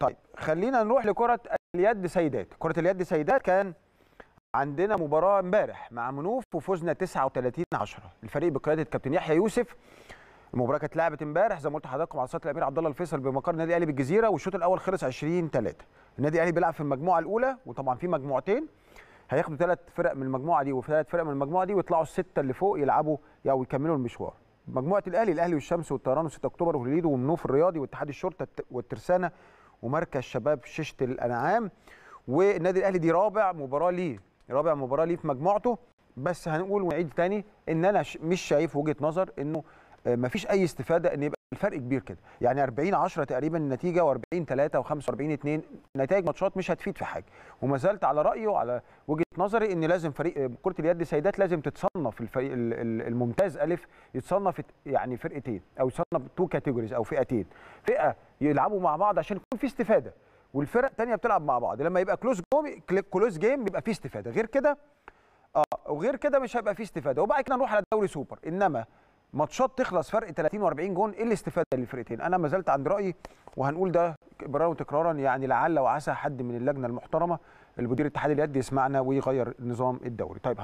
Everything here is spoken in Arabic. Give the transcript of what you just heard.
طيب خلينا نروح لكره اليد سيدات كره اليد سيدات كان عندنا مباراه امبارح مع منوف وفزنا 39 10 الفريق بقياده الكابتن يحيى يوسف المباراه كانت لعبت امبارح زي ما قلت لحضراتكم على استاد الامير عبد الله الفيصل بمقر النادي الاهلي بالجزيره والشوط الاول خلص 20 3 النادي الاهلي بيلعب في المجموعه الاولى وطبعا في مجموعتين هياخدوا ثلاث فرق من المجموعه دي وثلاث فرق من المجموعه دي ويطلعوا السته اللي فوق يلعبوا او يكملوا المشوار مجموعه الاهلي الاهلي والشمس والطيران و6 اكتوبر والهليد ومنوف الرياضي واتحاد الشرطه والترسانه ومركز شباب ششه الانعام والنادي الاهلي دي رابع مباراه ليه رابع مباراه ليه في مجموعته بس هنقول ونعيد تاني ان انا مش شايف وجهه نظر انه آه، مفيش اي استفاده ان يبقى الفرق كبير كده يعني 40 10 تقريبا النتيجه و40 3 و45 2 نتائج ماتشات مش هتفيد في حاجه وما زلت على رايي وعلى وجهه نظري ان لازم فريق كره اليد سيدات لازم تتصنف الفريق الممتاز الف يتصنف يعني فرقتين او يتصنف تو كاتيجوريز او فئتين فئه يلعبوا مع بعض عشان يكون في استفاده والفرق الثانيه بتلعب مع بعض لما يبقى كلوز جيم كلوز جيم يبقى في استفاده غير كده اه وغير كده مش هيبقى في استفاده وبعد كده نروح على الدوري سوبر انما ماتشات تخلص فرق 30 و40 جون ايه الاستفاده للفرقتين انا ما زلت عند رايي وهنقول ده برا وتكرارا يعني لعل وعسى حد من اللجنه المحترمه المدير الاتحاد اليد يسمعنا ويغير نظام الدوري طيب